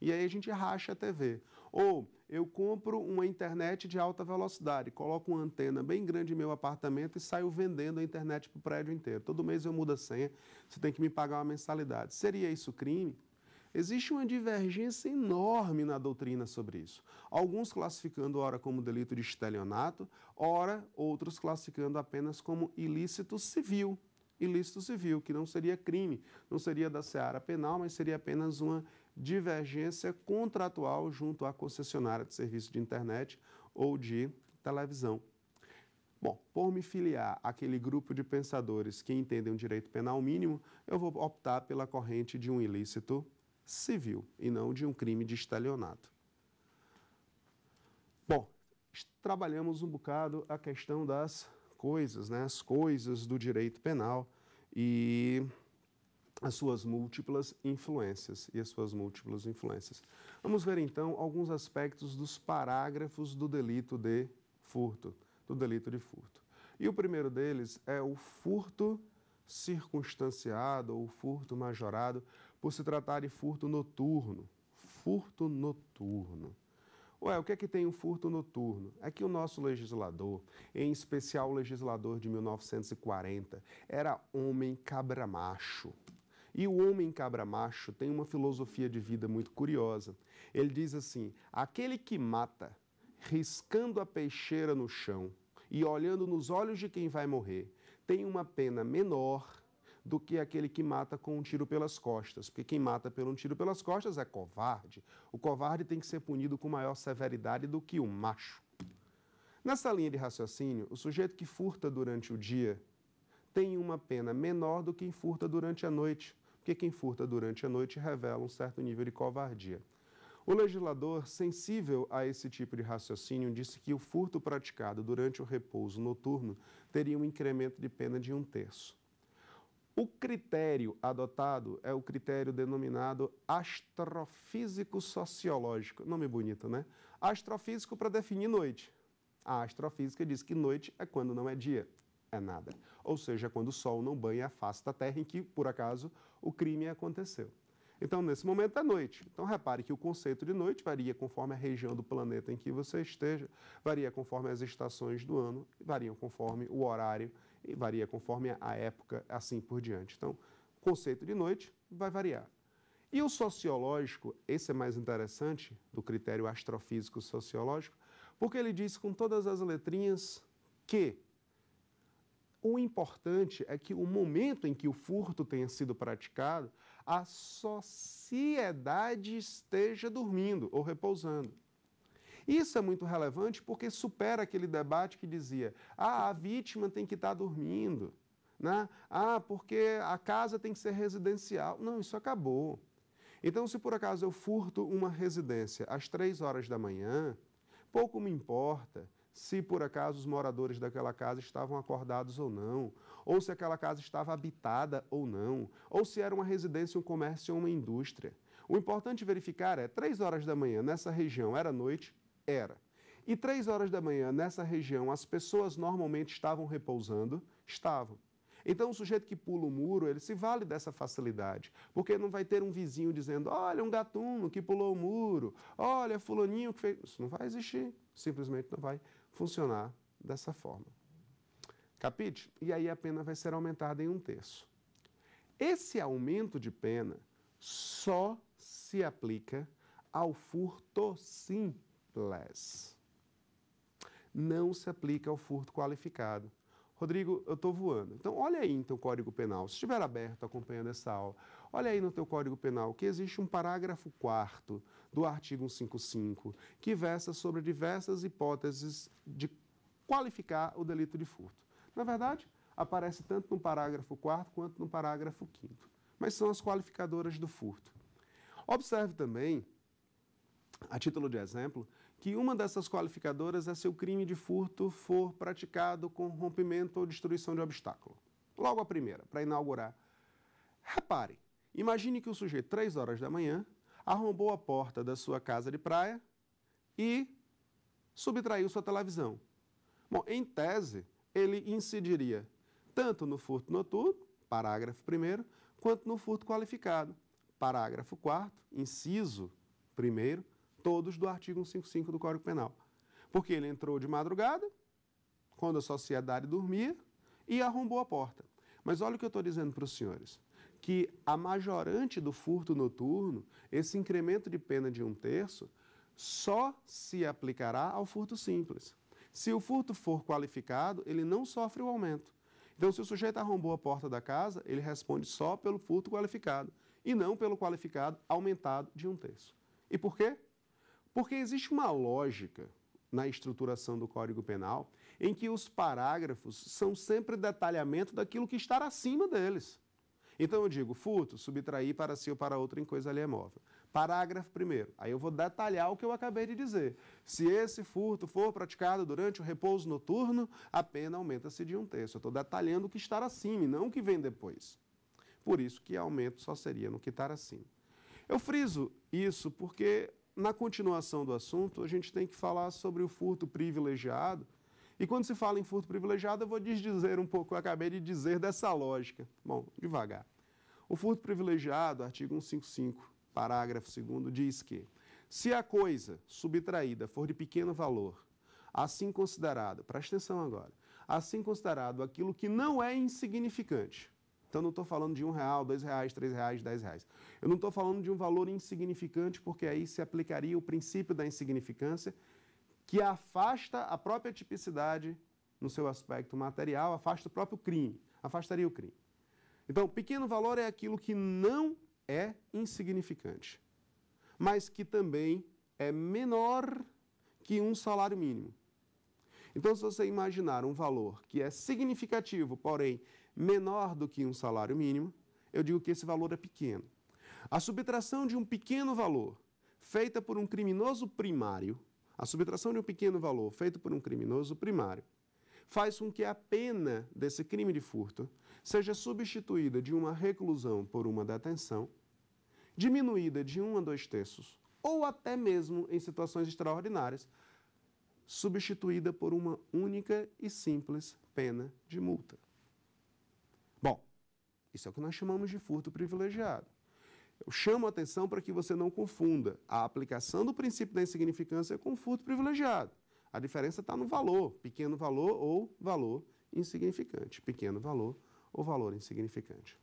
E aí a gente racha a TV. Ou eu compro uma internet de alta velocidade, coloco uma antena bem grande em meu apartamento e saio vendendo a internet para o prédio inteiro. Todo mês eu mudo a senha, você tem que me pagar uma mensalidade. Seria isso crime? Existe uma divergência enorme na doutrina sobre isso. Alguns classificando ora como delito de estelionato, ora outros classificando apenas como ilícito civil. Ilícito civil, que não seria crime, não seria da seara penal, mas seria apenas uma divergência contratual junto à concessionária de serviço de internet ou de televisão. Bom, por me filiar àquele grupo de pensadores que entendem o direito penal mínimo, eu vou optar pela corrente de um ilícito civil e não de um crime de estelionato. Bom, trabalhamos um bocado a questão das coisas, né? As coisas do direito penal e as suas múltiplas influências e as suas múltiplas influências. Vamos ver então alguns aspectos dos parágrafos do delito de furto, do delito de furto. E o primeiro deles é o furto circunstanciado ou furto majorado por se tratar de furto noturno. Furto noturno. Ué, o que é que tem um furto noturno? É que o nosso legislador, em especial o legislador de 1940, era homem cabramacho. E o homem cabra macho tem uma filosofia de vida muito curiosa. Ele diz assim: aquele que mata, riscando a peixeira no chão e olhando nos olhos de quem vai morrer, tem uma pena menor do que aquele que mata com um tiro pelas costas, porque quem mata por um tiro pelas costas é covarde. O covarde tem que ser punido com maior severidade do que o macho. Nessa linha de raciocínio, o sujeito que furta durante o dia tem uma pena menor do que quem furta durante a noite porque quem furta durante a noite revela um certo nível de covardia. O legislador, sensível a esse tipo de raciocínio, disse que o furto praticado durante o repouso noturno teria um incremento de pena de um terço. O critério adotado é o critério denominado astrofísico-sociológico. Nome bonito, né? Astrofísico para definir noite. A astrofísica diz que noite é quando não é dia, é nada. Ou seja, quando o sol não banha a face da Terra, em que, por acaso, o crime aconteceu. Então, nesse momento é noite. Então, repare que o conceito de noite varia conforme a região do planeta em que você esteja, varia conforme as estações do ano, varia conforme o horário e varia conforme a época, assim por diante. Então, o conceito de noite vai variar. E o sociológico, esse é mais interessante do critério astrofísico sociológico, porque ele diz com todas as letrinhas que o importante é que o momento em que o furto tenha sido praticado, a sociedade esteja dormindo ou repousando. Isso é muito relevante porque supera aquele debate que dizia: ah, a vítima tem que estar dormindo, né? ah, porque a casa tem que ser residencial. Não, isso acabou. Então, se por acaso eu furto uma residência às três horas da manhã, pouco me importa se por acaso os moradores daquela casa estavam acordados ou não, ou se aquela casa estava habitada ou não, ou se era uma residência, um comércio ou uma indústria. O importante verificar é: três horas da manhã nessa região era noite? Era. E três horas da manhã nessa região as pessoas normalmente estavam repousando? Estavam. Então, o sujeito que pula o muro, ele se vale dessa facilidade, porque não vai ter um vizinho dizendo: olha, um gatuno que pulou o muro, olha, fulaninho que fez. Isso não vai existir, simplesmente não vai funcionar dessa forma. Capite? E aí a pena vai ser aumentada em um terço. Esse aumento de pena só se aplica ao furto simples. Não se aplica ao furto qualificado. Rodrigo, eu estou voando. Então, olha aí no então, teu Código Penal, se estiver aberto acompanhando essa aula, olha aí no teu Código Penal que existe um parágrafo 4 do artigo 155 que versa sobre diversas hipóteses de qualificar o delito de furto. Na verdade, aparece tanto no parágrafo 4 quanto no parágrafo 5 mas são as qualificadoras do furto. Observe também, a título de exemplo, que uma dessas qualificadoras é se o crime de furto for praticado com rompimento ou destruição de obstáculo. Logo a primeira, para inaugurar. Repare, imagine que o sujeito, três horas da manhã, arrombou a porta da sua casa de praia e subtraiu sua televisão. Bom, em tese, ele incidiria tanto no furto noturno, parágrafo primeiro) quanto no furto qualificado, parágrafo quarto, inciso primeiro) todos do artigo 155 do Código Penal. Porque ele entrou de madrugada, quando a sociedade dormia, e arrombou a porta. Mas olha o que eu estou dizendo para os senhores: que a majorante do furto noturno, esse incremento de pena de um terço, só se aplicará ao furto simples. Se o furto for qualificado, ele não sofre o aumento. Então, se o sujeito arrombou a porta da casa, ele responde só pelo furto qualificado e não pelo qualificado aumentado de um terço. E por quê? Porque existe uma lógica na estruturação do Código Penal em que os parágrafos são sempre detalhamento daquilo que está acima deles. Então eu digo furto, subtrair para si ou para outra em coisa móvel. Parágrafo primeiro. Aí eu vou detalhar o que eu acabei de dizer. Se esse furto for praticado durante o repouso noturno, a pena aumenta-se de um terço. Eu estou detalhando o que está acima e não o que vem depois. Por isso que aumento só seria no que está acima. Eu friso isso porque na continuação do assunto, a gente tem que falar sobre o furto privilegiado. E quando se fala em furto privilegiado, eu vou desdizer um pouco, eu acabei de dizer dessa lógica. Bom, devagar. O furto privilegiado, artigo 155, parágrafo 2 diz que se a coisa subtraída for de pequeno valor, assim considerado, presta atenção agora, assim considerado aquilo que não é insignificante, então não estou falando de um real, dois reais, três reais, dez reais. Eu não estou falando de um valor insignificante, porque aí se aplicaria o princípio da insignificância, que afasta a própria tipicidade no seu aspecto material, afasta o próprio crime, afastaria o crime. Então, pequeno valor é aquilo que não é insignificante, mas que também é menor que um salário mínimo. Então, se você imaginar um valor que é significativo, porém menor do que um salário mínimo, eu digo que esse valor é pequeno. A subtração de um pequeno valor feita por um criminoso primário, a subtração de um pequeno valor feito por um criminoso primário, faz com que a pena desse crime de furto seja substituída de uma reclusão por uma detenção, diminuída de um a dois terços, ou até mesmo, em situações extraordinárias, substituída por uma única e simples pena de multa. Isso é o que nós chamamos de furto privilegiado. Eu chamo a atenção para que você não confunda a aplicação do princípio da insignificância com furto privilegiado. A diferença está no valor, pequeno valor ou valor insignificante. Pequeno valor ou valor insignificante.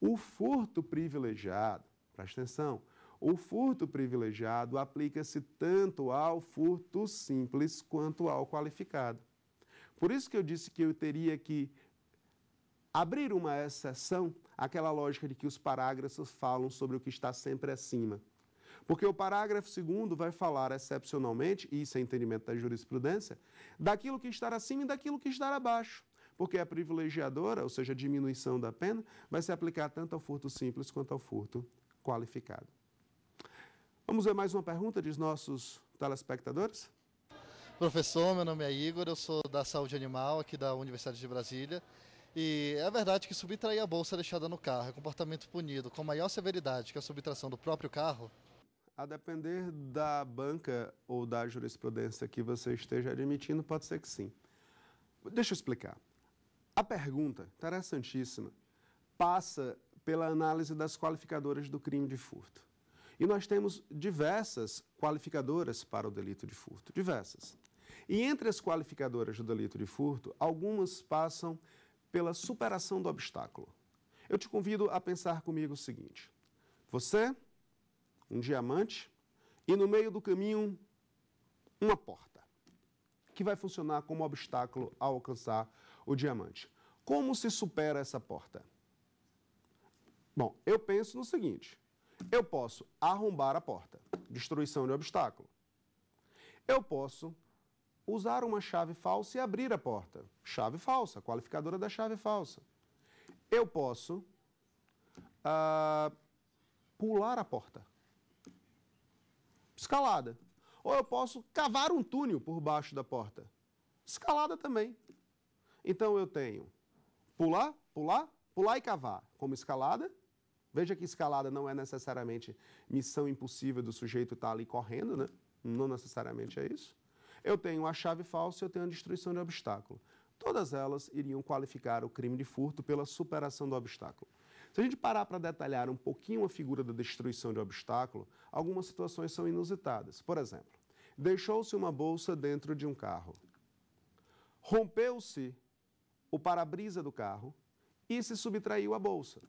O furto privilegiado, presta atenção, o furto privilegiado aplica-se tanto ao furto simples quanto ao qualificado. Por isso que eu disse que eu teria que abrir uma exceção àquela lógica de que os parágrafos falam sobre o que está sempre acima. Porque o parágrafo segundo vai falar excepcionalmente, e isso é entendimento da jurisprudência, daquilo que estará acima e daquilo que estará abaixo. Porque a privilegiadora, ou seja, a diminuição da pena, vai se aplicar tanto ao furto simples quanto ao furto qualificado. Vamos ver mais uma pergunta dos nossos telespectadores? Professor, meu nome é Igor, eu sou da Saúde Animal aqui da Universidade de Brasília. E é verdade que subtrair a bolsa deixada no carro é comportamento punido com maior severidade que a subtração do próprio carro? A depender da banca ou da jurisprudência que você esteja admitindo, pode ser que sim. Deixa eu explicar. A pergunta, interessantíssima, passa pela análise das qualificadoras do crime de furto. E nós temos diversas qualificadoras para o delito de furto, diversas. E entre as qualificadoras do delito de furto, algumas passam pela superação do obstáculo. Eu te convido a pensar comigo o seguinte: você, um diamante, e no meio do caminho, uma porta, que vai funcionar como obstáculo ao alcançar o diamante. Como se supera essa porta? Bom, eu penso no seguinte: eu posso arrombar a porta, destruição de obstáculo. Eu posso usar uma chave falsa e abrir a porta. Chave falsa, qualificadora da chave falsa. Eu posso uh, pular a porta. Escalada. Ou eu posso cavar um túnel por baixo da porta. Escalada também. Então eu tenho pular, pular, pular e cavar como escalada. Veja que escalada não é necessariamente missão impossível do sujeito estar tá ali correndo, né? Não necessariamente é isso. Eu tenho a chave falsa, eu tenho a destruição de obstáculo. Todas elas iriam qualificar o crime de furto pela superação do obstáculo. Se a gente parar para detalhar um pouquinho a figura da destruição de obstáculo, algumas situações são inusitadas. Por exemplo, deixou-se uma bolsa dentro de um carro, rompeu-se o para-brisa do carro e se subtraiu a bolsa.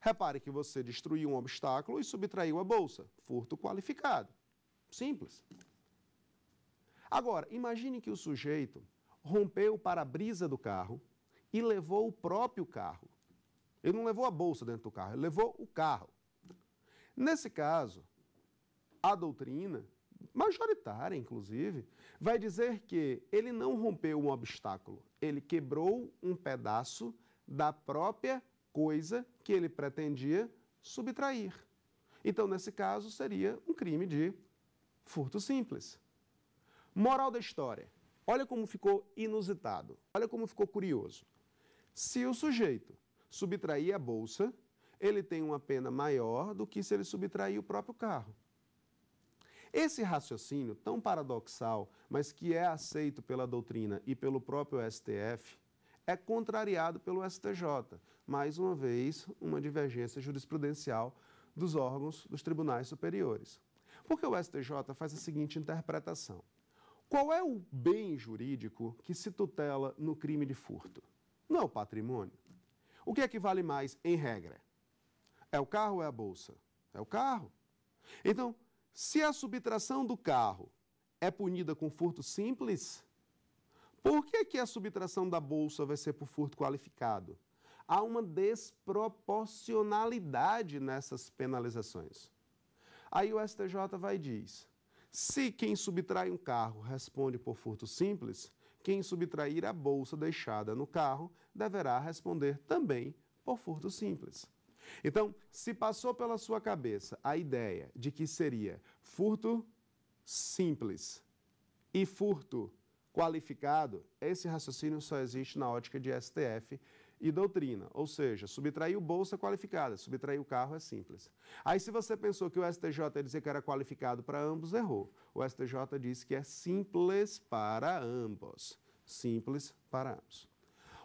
Repare que você destruiu um obstáculo e subtraiu a bolsa. Furto qualificado. Simples. Agora, imagine que o sujeito rompeu o para-brisa do carro e levou o próprio carro. Ele não levou a bolsa dentro do carro, ele levou o carro. Nesse caso, a doutrina, majoritária inclusive, vai dizer que ele não rompeu um obstáculo, ele quebrou um pedaço da própria coisa que ele pretendia subtrair. Então, nesse caso, seria um crime de furto simples. Moral da história. Olha como ficou inusitado. Olha como ficou curioso. Se o sujeito subtrair a bolsa, ele tem uma pena maior do que se ele subtrair o próprio carro. Esse raciocínio tão paradoxal, mas que é aceito pela doutrina e pelo próprio STF, é contrariado pelo STJ. Mais uma vez, uma divergência jurisprudencial dos órgãos dos tribunais superiores. Porque o STJ faz a seguinte interpretação: qual é o bem jurídico que se tutela no crime de furto? Não é o patrimônio. O que é que vale mais, em regra? É o carro ou é a bolsa? É o carro. Então, se a subtração do carro é punida com furto simples, por que, que a subtração da bolsa vai ser por furto qualificado? Há uma desproporcionalidade nessas penalizações. Aí o STJ vai e diz: se quem subtrai um carro responde por furto simples, quem subtrair a bolsa deixada no carro deverá responder também por furto simples. Então, se passou pela sua cabeça a ideia de que seria furto simples e furto qualificado, esse raciocínio só existe na ótica de STF e doutrina, ou seja, subtrair o bolso é qualificado, subtrair o carro é simples. Aí se você pensou que o STJ ia dizer que era qualificado para ambos, errou. O STJ disse que é simples para ambos. Simples para ambos.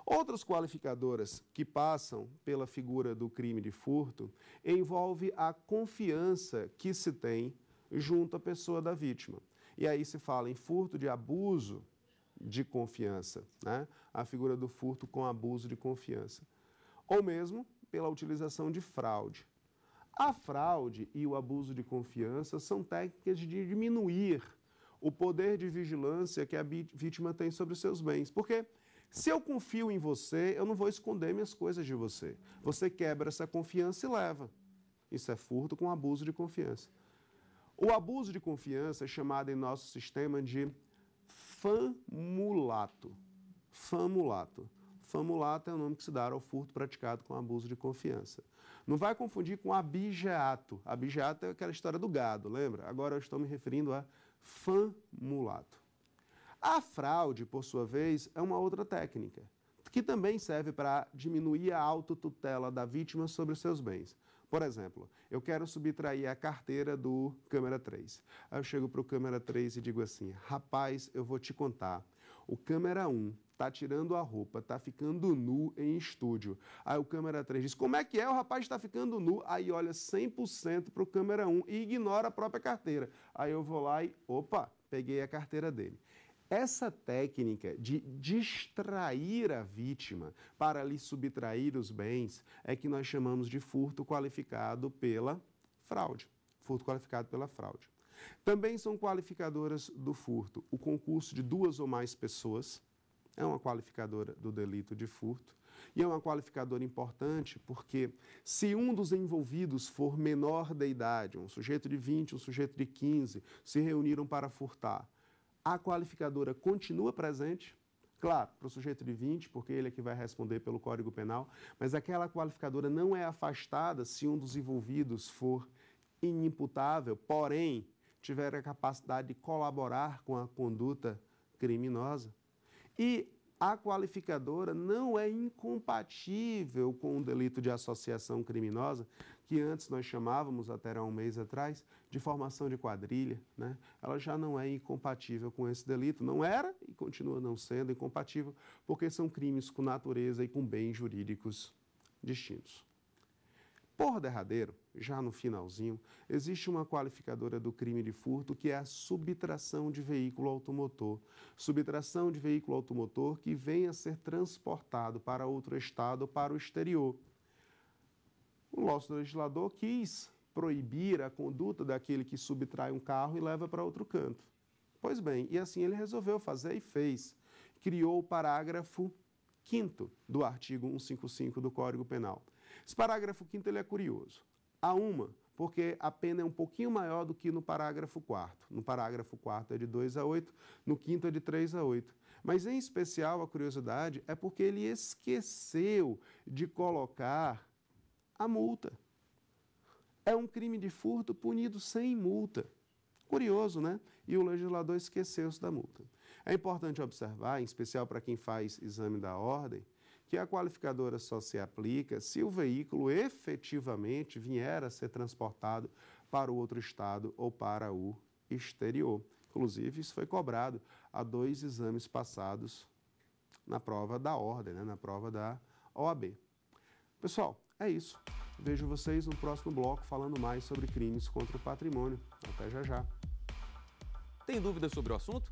Outras qualificadoras que passam pela figura do crime de furto envolve a confiança que se tem junto à pessoa da vítima. E aí se fala em furto de abuso de confiança, né? a figura do furto com abuso de confiança, ou mesmo pela utilização de fraude. A fraude e o abuso de confiança são técnicas de diminuir o poder de vigilância que a vítima tem sobre os seus bens, porque se eu confio em você, eu não vou esconder minhas coisas de você. Você quebra essa confiança e leva. Isso é furto com abuso de confiança. O abuso de confiança é chamado em nosso sistema de famulato. Famulato. Famulato é o nome que se dá ao furto praticado com abuso de confiança. Não vai confundir com abigeato. Abigeato é aquela história do gado, lembra? Agora eu estou me referindo a famulato. A fraude, por sua vez, é uma outra técnica, que também serve para diminuir a autotutela da vítima sobre os seus bens. Por exemplo, eu quero subtrair a carteira do câmera 3. Aí eu chego para o câmera 3 e digo assim: rapaz, eu vou te contar. O câmera 1 tá tirando a roupa, tá ficando nu em estúdio. Aí o câmera 3 diz: "Como é que é? O rapaz está ficando nu". Aí olha 100% para o câmera 1 e ignora a própria carteira. Aí eu vou lá e, opa, peguei a carteira dele. Essa técnica de distrair a vítima para lhe subtrair os bens é que nós chamamos de furto qualificado pela fraude. Furto qualificado pela fraude. Também são qualificadoras do furto o concurso de duas ou mais pessoas, é uma qualificadora do delito de furto. E é uma qualificadora importante porque, se um dos envolvidos for menor de idade, um sujeito de 20, um sujeito de 15, se reuniram para furtar, a qualificadora continua presente, claro, para o sujeito de 20, porque ele é que vai responder pelo Código Penal, mas aquela qualificadora não é afastada se um dos envolvidos for inimputável, porém tiver a capacidade de colaborar com a conduta criminosa. E a qualificadora não é incompatível com o delito de associação criminosa, que antes nós chamávamos, até há um mês atrás, de formação de quadrilha. Né? Ela já não é incompatível com esse delito. Não era e continua não sendo incompatível, porque são crimes com natureza e com bens jurídicos distintos. Por derradeiro, já no finalzinho, existe uma qualificadora do crime de furto que é a subtração de veículo automotor. Subtração de veículo automotor que venha a ser transportado para outro estado ou para o exterior. O nosso legislador quis proibir a conduta daquele que subtrai um carro e leva para outro canto. Pois bem, e assim ele resolveu fazer e fez. Criou o parágrafo 5 do artigo 155 do Código Penal esse parágrafo quinto ele é curioso. Há uma, porque a pena é um pouquinho maior do que no parágrafo quarto. No parágrafo quarto é de 2 a 8, no quinto é de 3 a 8. Mas, em especial, a curiosidade é porque ele esqueceu de colocar a multa. É um crime de furto punido sem multa. Curioso, né? E o legislador esqueceu-se da multa. É importante observar, em especial para quem faz exame da ordem, que a qualificadora só se aplica se o veículo efetivamente vier a ser transportado para o outro estado ou para o exterior. Inclusive, isso foi cobrado a dois exames passados na prova da ordem, né? na prova da OAB. Pessoal, é isso. Vejo vocês no próximo bloco falando mais sobre crimes contra o patrimônio. Até já já. Tem dúvidas sobre o assunto?